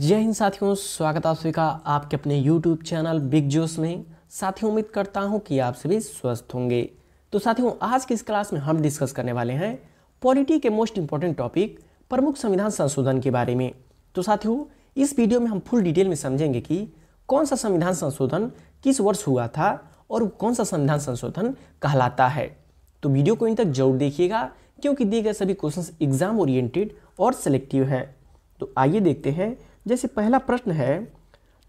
जय हिंद साथियों स्वागत आप सभी का आपके अपने YouTube चैनल बिग जोश में साथियों उम्मीद करता हूं कि आप सभी स्वस्थ होंगे तो साथियों आज की इस क्लास में हम डिस्कस करने वाले हैं पॉलिटी के मोस्ट इंपॉर्टेंट टॉपिक प्रमुख संविधान संशोधन के बारे में तो साथियों इस वीडियो में हम फुल डिटेल में समझेंगे कि कौन सा संविधान संशोधन किस वर्ष हुआ था और कौन सा संविधान संशोधन कहलाता है तो वीडियो को इन तक जरूर देखिएगा क्योंकि दिए गए सभी क्वेश्चन एग्जाम ओरिएंटेड और सेलेक्टिव हैं तो आइए देखते हैं जैसे पहला प्रश्न है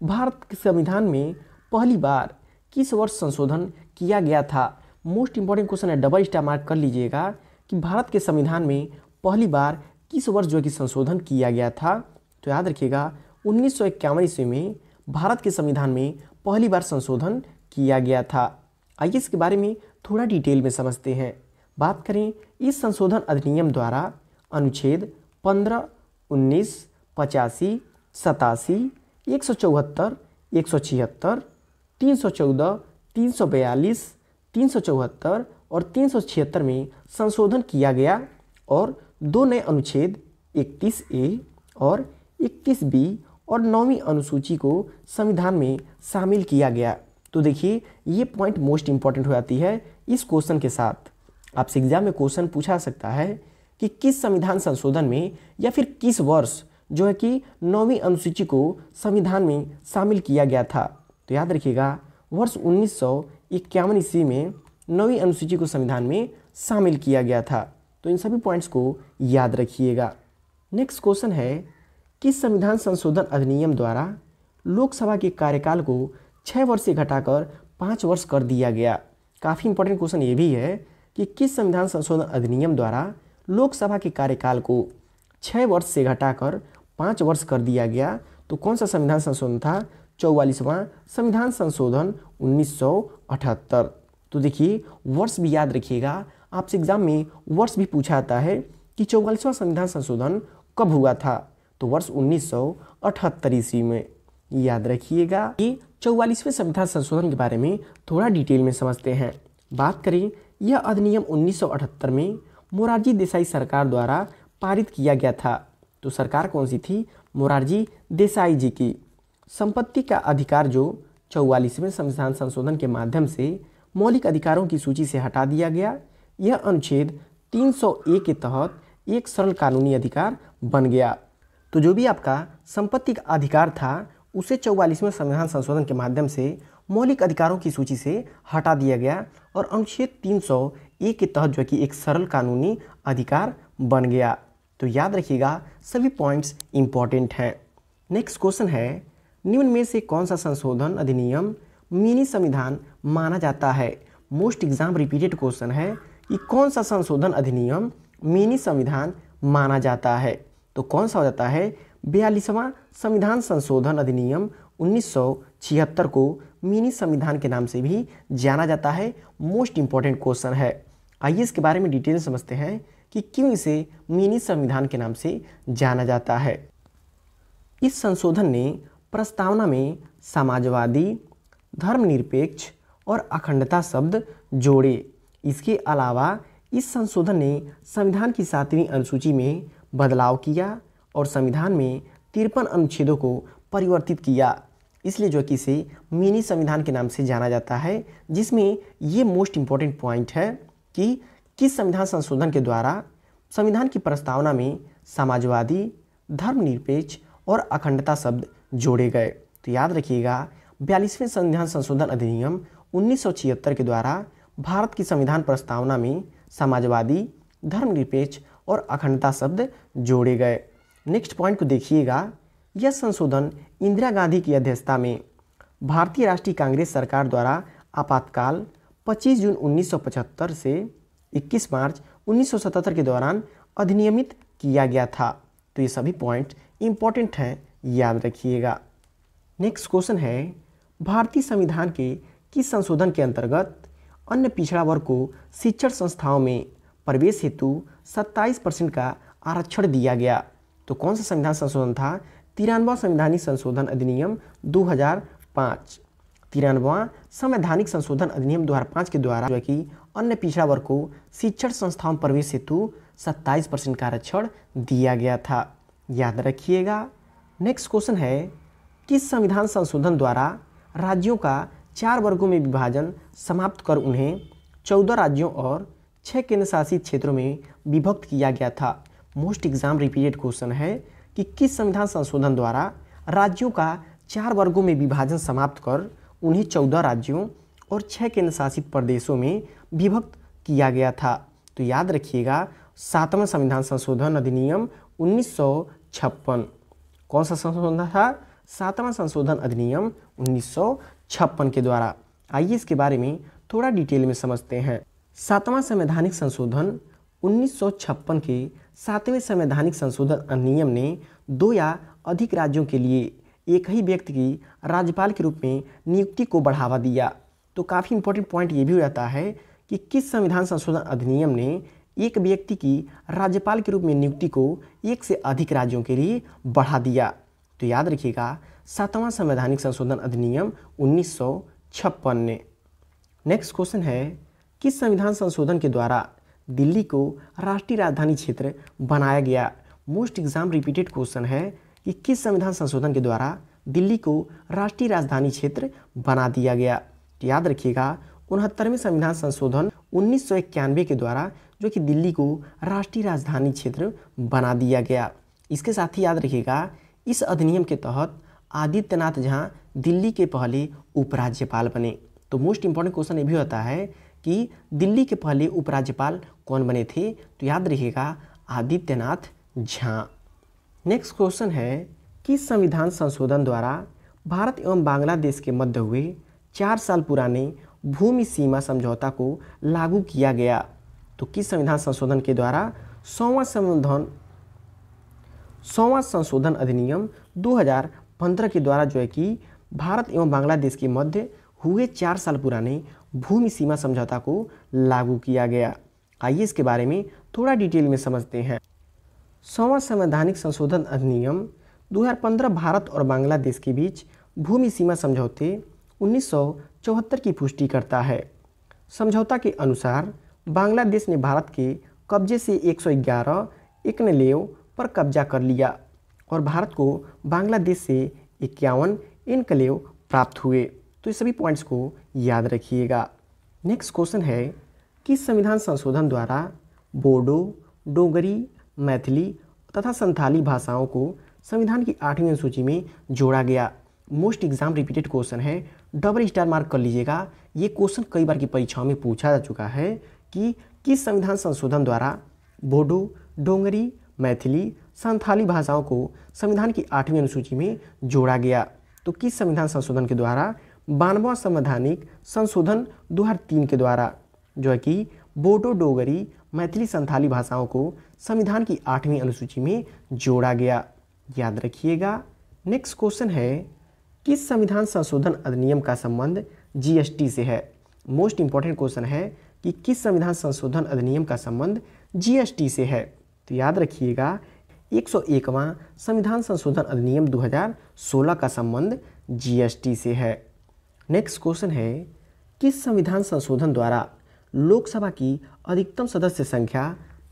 भारत के संविधान में पहली बार किस वर्ष संशोधन किया गया था मोस्ट इंपॉर्टेंट क्वेश्चन है डबल स्टार मार्क कर लीजिएगा कि भारत के संविधान में पहली बार किस वर्ष जो है कि संशोधन किया गया था तो याद रखिएगा उन्नीस सौ ईस्वी में भारत के संविधान में पहली बार संशोधन किया गया था आइए इसके बारे में थोड़ा डिटेल में समझते हैं बात करें इस संशोधन अधिनियम द्वारा अनुच्छेद पंद्रह उन्नीस पचासी सतासी एक सौ चौहत्तर एक सौ छिहत्तर तीन सौ चौदह तीन सौ बयालीस तीन सौ चौहत्तर और तीन सौ छिहत्तर में संशोधन किया गया और दो नए अनुच्छेद इकतीस ए और इकतीस बी और नौवीं अनुसूची को संविधान में शामिल किया गया तो देखिए ये पॉइंट मोस्ट इम्पॉर्टेंट हो जाती है इस क्वेश्चन के साथ आपसे एग्जाम में क्वेश्चन पूछा सकता है कि किस संविधान संशोधन में या फिर किस वर्ष जो है कि नौवीं अनुसूची को संविधान में शामिल किया गया था तो याद रखिएगा वर्ष उन्नीस सौ इक्यावन ईस्वी में नौवीं अनुसूची को संविधान में शामिल किया गया था तो इन सभी पॉइंट्स को याद रखिएगा नेक्स्ट क्वेश्चन है कि संविधान संशोधन अधिनियम द्वारा लोकसभा के कार्यकाल को छः वर्ष से घटाकर पाँच वर्ष कर दिया गया काफ़ी इंपॉर्टेंट क्वेश्चन ये भी है कि किस संविधान संशोधन अधिनियम द्वारा लोकसभा के कार्यकाल को छः वर्ष से घटाकर पाँच वर्ष कर दिया गया तो कौन सा संविधान संशोधन था चौवालीसवां संविधान संशोधन 1978 तो देखिए वर्ष भी याद रखिएगा आपसे एग्जाम में वर्ष भी पूछा जाता है कि चौवालीसवां संविधान संशोधन कब हुआ था तो वर्ष उन्नीस सौ ईस्वी में याद रखिएगा कि चौवालीसवें संविधान संशोधन के बारे में थोड़ा डिटेल में समझते हैं बात करें यह अधिनियम 1978 में मोरारजी देसाई सरकार द्वारा पारित किया गया था तो सरकार कौन सी थी मोरारजी देसाई जी की संपत्ति का अधिकार जो चौवालीसवें संविधान संशोधन के माध्यम से मौलिक अधिकारों की सूची से हटा दिया गया यह अनुच्छेद 301 के तहत एक सरल कानूनी अधिकार बन गया तो जो भी आपका संपत्ति का अधिकार था उसे चौवालीसवें संविधान संशोधन के माध्यम से मौलिक अधिकारों की सूची से हटा दिया गया और अनुच्छेद 301 के तहत जो कि एक सरल कानूनी अधिकार बन गया तो याद रखिएगा सभी पॉइंट्स इंपॉर्टेंट हैं नेक्स्ट क्वेश्चन है निम्न में से कौन सा संशोधन अधिनियम मिनी संविधान माना जाता है मोस्ट एग्जाम रिपीटेड क्वेश्चन है कि कौन सा संशोधन अधिनियम मिनी संविधान माना जाता है तो कौन सा हो जाता है बयालीसवां संविधान संशोधन अधिनियम उन्नीस को मिनी संविधान के नाम से भी जाना जाता है मोस्ट इंपॉर्टेंट क्वेश्चन है आइए इसके बारे में डिटेल समझते हैं कि क्यों इसे मिनी संविधान के नाम से जाना जाता है इस संशोधन ने प्रस्तावना में समाजवादी धर्मनिरपेक्ष और अखंडता शब्द जोड़े इसके अलावा इस संशोधन ने संविधान की सातवीं अनुसूची में बदलाव किया और संविधान में तिरपन अनुच्छेदों को परिवर्तित किया इसलिए जो कि इसे मिनी संविधान के नाम से जाना जाता है जिसमें ये मोस्ट इम्पॉर्टेंट पॉइंट है कि किस संविधान संशोधन के द्वारा संविधान की प्रस्तावना में समाजवादी धर्मनिरपेक्ष और अखंडता शब्द जोड़े गए तो याद रखिएगा बयालीसवें संविधान संशोधन अधिनियम उन्नीस के द्वारा भारत की संविधान प्रस्तावना में समाजवादी धर्मनिरपेक्ष और अखंडता शब्द जोड़े गए नेक्स्ट पॉइंट को देखिएगा यह संशोधन इंदिरा गांधी की अध्यक्षता में भारतीय राष्ट्रीय कांग्रेस सरकार द्वारा आपातकाल 25 जून 1975 से 21 मार्च 1977 के दौरान अधिनियमित किया गया था तो ये सभी पॉइंट इम्पॉर्टेंट हैं याद रखिएगा नेक्स्ट क्वेश्चन है भारतीय संविधान के किस संशोधन के अंतर्गत अन्य पिछड़ा वर्ग को शिक्षण संस्थाओं में प्रवेश हेतु 27 परसेंट का आरक्षण दिया गया तो कौन सा संविधान संशोधन था तिरानवा संविधानिक संशोधन अधिनियम 2005 तिरानवा संवैधानिक संशोधन अधिनियम दो हजार पाँच के द्वारा जो कि अन्य पिछड़ा वर्ग को शिक्षण संस्थाओं प्रवेश हेतु 27 परसेंट का आरक्षण दिया गया था याद रखिएगा नेक्स्ट क्वेश्चन है किस संविधान संशोधन द्वारा राज्यों का चार वर्गों में विभाजन समाप्त कर उन्हें चौदह राज्यों और छः केंद्र शासित क्षेत्रों में विभक्त किया गया था मोस्ट एग्जाम रिपीटेड क्वेश्चन है कि किस संविधान संशोधन द्वारा राज्यों का चार वर्गों में विभाजन समाप्त कर उन्हें चौदह राज्यों और छः केंद्रशासित प्रदेशों में विभक्त किया गया था तो याद रखिएगा सातवां संविधान संशोधन अधिनियम उन्नीस कौन सा संशोधन था सातवां संशोधन अधिनियम उन्नीस के द्वारा आइए इसके बारे में थोड़ा डिटेल में समझते हैं सातवां संवैधानिक संशोधन उन्नीस के सातवें संवैधानिक संशोधन अधिनियम ने दो या अधिक राज्यों के लिए एक ही व्यक्ति की राज्यपाल के रूप में नियुक्ति को बढ़ावा दिया तो काफ़ी इंपॉर्टेंट पॉइंट ये भी हो जाता है कि किस संविधान संशोधन अधिनियम ने एक व्यक्ति की राज्यपाल के रूप में नियुक्ति को एक से अधिक राज्यों के लिए बढ़ा दिया तो याद रखिएगा सातवां संवैधानिक संशोधन अधिनियम उन्नीस ने नेक्स्ट क्वेश्चन है किस संविधान संशोधन के द्वारा दिल्ली को राष्ट्रीय राजधानी क्षेत्र बनाया गया मोस्ट एग्जाम रिपीटेड क्वेश्चन है कि किस संविधान संशोधन के द्वारा दिल्ली को राष्ट्रीय राजधानी क्षेत्र बना दिया गया याद रखिएगा उनहत्तरवें संविधान संशोधन उन्नीस के द्वारा जो कि दिल्ली को राष्ट्रीय राजधानी क्षेत्र बना दिया गया इसके साथ ही याद रखिएगा इस अधिनियम के तहत आदित्यनाथ झा दिल्ली के पहले उपराज्यपाल बने तो मोस्ट इम्पॉर्टेंट क्वेश्चन ये भी होता है कि दिल्ली के पहले उपराज्यपाल कौन बने थे तो याद रखिएगा आदित्यनाथ झा नेक्स्ट क्वेश्चन है कि संविधान संशोधन द्वारा भारत एवं बांग्लादेश के मध्य हुए चार साल पुराने भूमि सीमा समझौता को लागू किया गया तो किस संविधान संशोधन के द्वारा सौवा संशोधन सौवा संशोधन अधिनियम 2015 के द्वारा जो है कि भारत एवं बांग्लादेश के मध्य हुए चार साल पुराने भूमि सीमा समझौता को लागू किया गया आइए इसके बारे में थोड़ा डिटेल में समझते हैं सौवा संवैधानिक संशोधन अधिनियम 2015 भारत और बांग्लादेश के बीच भूमि सीमा समझौते 1974 की पुष्टि करता है समझौता के अनुसार बांग्लादेश ने भारत के कब्जे से 111 इकनलेव पर कब्जा कर लिया और भारत को बांग्लादेश से इक्यावन इनकलेव प्राप्त हुए तो ये सभी पॉइंट्स को याद रखिएगा नेक्स्ट क्वेश्चन है कि संविधान संशोधन द्वारा बोडो डोगरी मैथिली तथा संथाली भाषाओं को संविधान की आठवीं अनुसूची में जोड़ा गया मोस्ट एग्जाम रिपीटेड क्वेश्चन है डबल स्टार मार्क कर लीजिएगा ये क्वेश्चन कई बार की परीक्षाओं में पूछा जा चुका है कि किस संविधान संशोधन द्वारा बोडो डोंगरी मैथिली संथाली भाषाओं को संविधान की आठवीं अनुसूची में जोड़ा गया तो किस संविधान संशोधन के द्वारा बानवा संवैधानिक संशोधन 2003 के द्वारा जो है कि बोडो डोगरी मैथिली संथाली भाषाओं को संविधान की आठवीं अनुसूची में जोड़ा गया याद रखिएगा नेक्स्ट क्वेश्चन है किस संविधान संशोधन अधिनियम का संबंध जीएसटी से है मोस्ट इंपॉर्टेंट क्वेश्चन है कि किस संविधान संशोधन अधिनियम का संबंध जीएसटी से है तो याद रखिएगा एक सौ संविधान संशोधन अधिनियम 2016 का संबंध जीएसटी से है नेक्स्ट क्वेश्चन है किस संविधान संशोधन द्वारा लोकसभा की अधिकतम सदस्य संख्या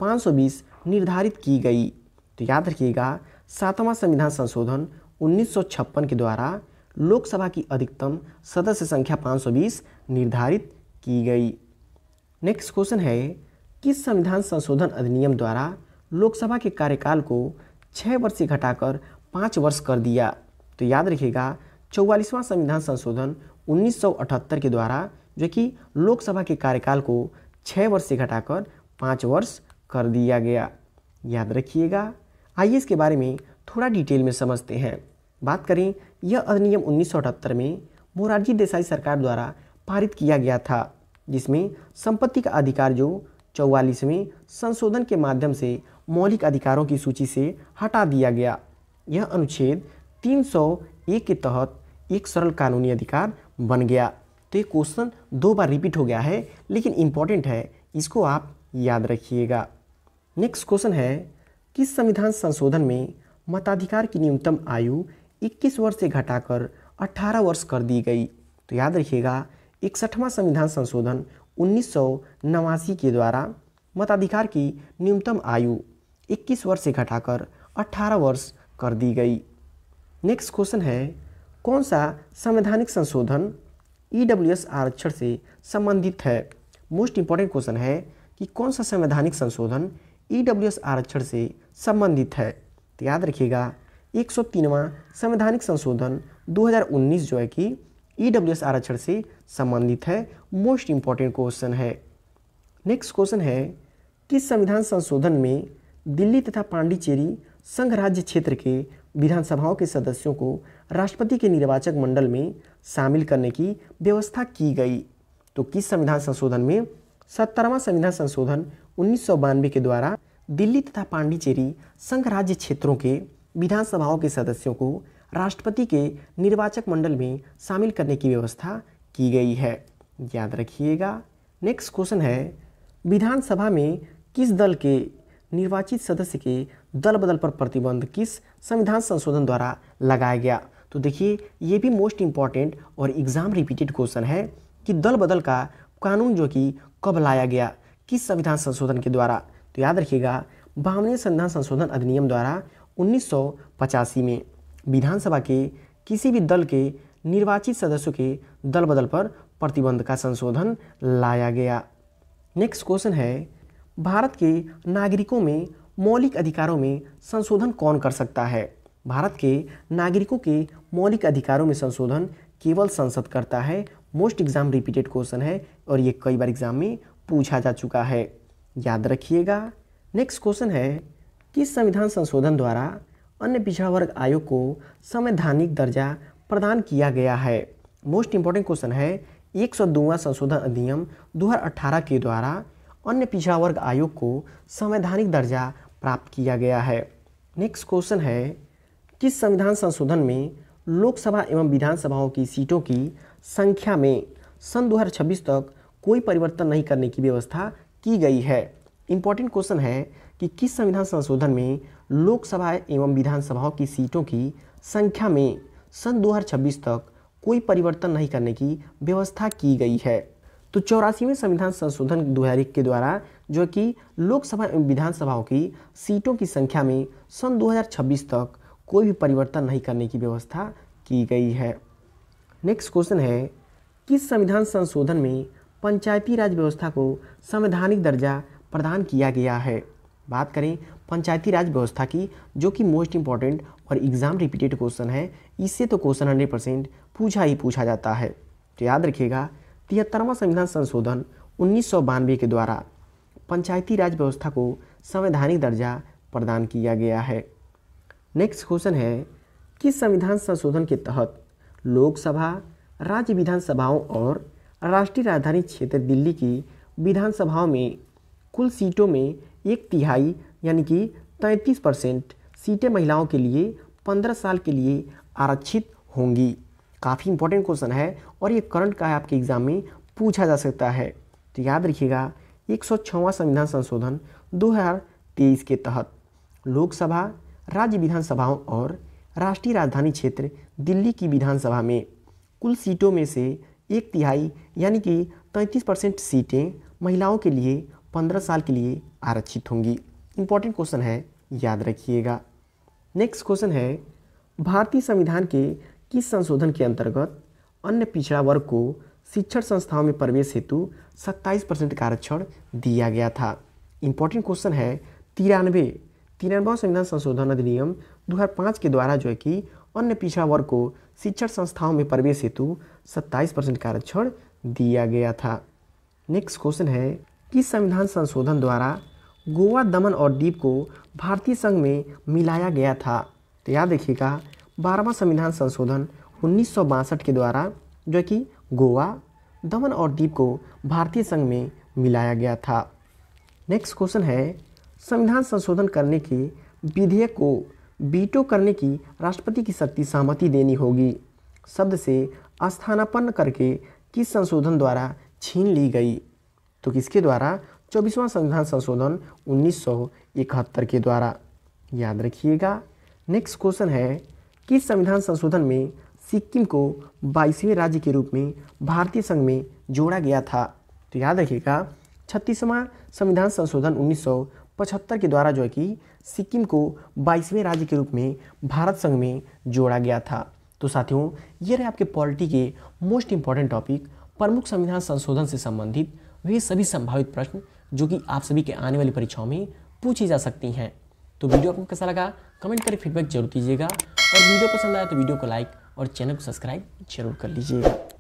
520 निर्धारित की गई तो याद रखिएगा सातवां संविधान संशोधन उन्नीस के द्वारा लोकसभा की अधिकतम सदस्य संख्या 520 निर्धारित की गई नेक्स्ट क्वेश्चन है किस संविधान संशोधन अधिनियम द्वारा लोकसभा के कार्यकाल को छः वर्ष से घटाकर पाँच वर्ष कर दिया तो याद रखिएगा चौवालीसवां संविधान संशोधन 1978 के द्वारा जो कि लोकसभा के कार्यकाल को छः वर्ष से घटाकर पाँच वर्ष कर दिया गया याद रखिएगा आइए इसके बारे में थोड़ा डिटेल में समझते हैं बात करें यह अधिनियम उन्नीस में मोरारजी देसाई सरकार द्वारा पारित किया गया था जिसमें संपत्ति का अधिकार जो चौवालीसवें संशोधन के माध्यम से मौलिक अधिकारों की सूची से हटा दिया गया यह अनुच्छेद 301 के तहत एक सरल कानूनी अधिकार बन गया तो ये क्वेश्चन दो बार रिपीट हो गया है लेकिन इम्पॉर्टेंट है इसको आप याद रखिएगा नेक्स्ट क्वेश्चन है किस संविधान संशोधन में मताधिकार की न्यूनतम आयु 21 वर्ष से घटाकर 18 वर्ष कर दी गई तो याद रखिएगा इकसठवां संविधान संशोधन उन्नीस के द्वारा मताधिकार की न्यूनतम आयु 21 वर्ष से घटाकर 18 वर्ष कर दी गई नेक्स्ट क्वेश्चन है कौन सा संवैधानिक संशोधन ई e आरक्षण से संबंधित है मोस्ट इंपॉर्टेंट क्वेश्चन है कि कौन सा संवैधानिक संशोधन ई e आरक्षण से संबंधित है तो याद रखिएगा तीनवा संवैधानिक संशोधन 2019 जो है कि ई e आरक्षण से संबंधित है मोस्ट इंपॉर्टेंट क्वेश्चन है नेक्स्ट क्वेश्चन है किस संविधान संशोधन में दिल्ली तथा पांडिचेरी संघ राज्य क्षेत्र के विधानसभाओं के सदस्यों को राष्ट्रपति के निर्वाचक मंडल में शामिल करने की व्यवस्था की गई तो किस संविधान संशोधन में सत्तरवा संविधान संशोधन उन्नीस के द्वारा दिल्ली तथा पांडिचेरी संघ राज्य क्षेत्रों के विधानसभाओं के सदस्यों को राष्ट्रपति के निर्वाचक मंडल में शामिल करने की व्यवस्था की गई है याद रखिएगा नेक्स्ट क्वेश्चन है विधानसभा में किस दल के निर्वाचित सदस्य के दल बदल पर प्रतिबंध किस संविधान संशोधन द्वारा लगाया गया तो देखिए ये भी मोस्ट इम्पॉर्टेंट और एग्ज़ाम रिपीटेड क्वेश्चन है कि दल बदल का कानून जो कि कब लाया गया किस संविधान संशोधन के द्वारा तो याद रखिएगा बावनवे संविधान संशोधन अधिनियम द्वारा उन्नीस में विधानसभा के किसी भी दल के निर्वाचित सदस्यों के दल बदल पर प्रतिबंध का संशोधन लाया गया नेक्स्ट क्वेश्चन है भारत के नागरिकों में मौलिक अधिकारों में संशोधन कौन कर सकता है भारत के नागरिकों के मौलिक अधिकारों में संशोधन केवल संसद करता है मोस्ट एग्ज़ाम रिपीटेड क्वेश्चन है और ये कई बार एग्ज़ाम में पूछा जा चुका है याद रखिएगा नेक्स्ट क्वेश्चन है कि संविधान संशोधन द्वारा अन्य पिछड़ा वर्ग आयोग को संवैधानिक दर्जा प्रदान किया गया है मोस्ट इंपॉर्टेंट क्वेश्चन है एक संशोधन अधिनियम दो के द्वारा अन्य पिछड़ा वर्ग आयोग को संवैधानिक दर्जा प्राप्त किया गया है नेक्स्ट क्वेश्चन है किस संविधान संशोधन में लोकसभा एवं विधानसभाओं की सीटों की संख्या में सन 2026 तक कोई परिवर्तन नहीं करने की व्यवस्था की गई है इम्पॉर्टेंट क्वेश्चन है कि किस संविधान संशोधन में लोकसभा एवं विधानसभाओं की सीटों की संख्या में सन 2026 तक कोई परिवर्तन नहीं करने की व्यवस्था की गई है तो चौरासीवें संविधान संशोधन दोहरिक के द्वारा जो कि लोकसभा एवं विधानसभाओं की सीटों की संख्या में सन 2026 तक कोई भी परिवर्तन नहीं करने की व्यवस्था की गई है नेक्स्ट क्वेश्चन है किस संविधान संशोधन में पंचायती राज व्यवस्था को संवैधानिक दर्जा प्रदान किया गया है बात करें पंचायती राज व्यवस्था की जो कि मोस्ट इम्पॉर्टेंट और एग्ज़ाम रिपीटेड क्वेश्चन है इससे तो क्वेश्चन हंड्रेड परसेंट पूछा ही पूछा जाता है तो याद रखिएगा तिहत्तरवां संविधान संशोधन उन्नीस के द्वारा पंचायती राज व्यवस्था को संवैधानिक दर्जा प्रदान किया गया है नेक्स्ट क्वेश्चन है कि संविधान संशोधन के तहत लोकसभा राज्य विधानसभाओं और राष्ट्रीय राजधानी क्षेत्र दिल्ली की विधानसभाओं में कुल सीटों में एक तिहाई यानी कि तैंतीस परसेंट सीटें महिलाओं के लिए पंद्रह साल के लिए आरक्षित होंगी काफ़ी इंपॉर्टेंट क्वेश्चन है और ये करंट का है आपके एग्ज़ाम में पूछा जा सकता है तो याद रखिएगा एक संविधान संशोधन 2023 के तहत लोकसभा राज्य विधानसभाओं और राष्ट्रीय राजधानी क्षेत्र दिल्ली की विधानसभा में कुल सीटों में से एक तिहाई यानी कि तैंतीस परसेंट सीटें महिलाओं के लिए पंद्रह साल के लिए आरक्षित होंगी इंपॉर्टेंट क्वेश्चन है याद रखिएगा नेक्स्ट क्वेश्चन है भारतीय संविधान के किस संशोधन के अंतर्गत अन्य पिछड़ा वर्ग को शिक्षण संस्थाओं में प्रवेश हेतु 27 परसेंट का आरक्षण दिया गया था इम्पोर्टेंट क्वेश्चन है तिरानवे तिरानवा संविधान संशोधन अधिनियम 2005 के द्वारा जो है कि अन्य पिछड़ा वर्ग को शिक्षण संस्थाओं में प्रवेश हेतु 27 परसेंट का आरक्षण दिया गया था नेक्स्ट क्वेश्चन है कि संविधान संशोधन द्वारा गोवा दमन और द्वीप को भारतीय संघ में मिलाया गया था तो याद रखिएगा बारहवा संविधान संशोधन उन्नीस के द्वारा जो कि गोवा दमन और द्वीप को भारतीय संघ में मिलाया गया था नेक्स्ट क्वेश्चन है संविधान संशोधन करने के विधेयक को बीटो करने की राष्ट्रपति की शक्ति सहमति देनी होगी शब्द से स्थानापन्न करके किस संशोधन द्वारा छीन ली गई तो किसके द्वारा चौबीसवां संविधान संशोधन 1971 के द्वारा याद रखिएगा नेक्स्ट क्वेश्चन है किस संविधान संशोधन में सिक्किम को बाईसवें राज्य के रूप में भारतीय संघ में जोड़ा गया था तो याद रखिएगा छत्तीसवां संविधान संशोधन 1975 के द्वारा जो है कि सिक्किम को बाईसवें राज्य के रूप में भारत संघ में जोड़ा गया था तो साथियों ये रहे आपके पॉलिटी के मोस्ट इंपॉर्टेंट टॉपिक प्रमुख संविधान संशोधन से संबंधित वे सभी संभावित प्रश्न जो कि आप सभी के आने वाली परीक्षाओं में पूछी जा सकती हैं तो वीडियो आपको कैसा लगा कमेंट करके फीडबैक जरूर दीजिएगा और वीडियो पसंद आया तो वीडियो को लाइक और चैनल को सब्सक्राइब जरूर कर लीजिएगा